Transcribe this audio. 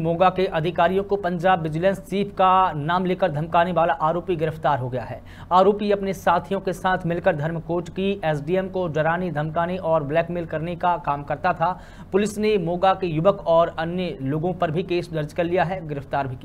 मोगा के अधिकारियों को पंजाब विजिलेंस चीफ का नाम लेकर धमकाने वाला आरोपी गिरफ्तार हो गया है आरोपी अपने साथियों के साथ मिलकर धर्मकोट की एसडीएम को डराने धमकाने और ब्लैकमेल करने का काम करता था पुलिस ने मोगा के युवक और अन्य लोगों पर भी केस दर्ज कर लिया है गिरफ्तार भी किया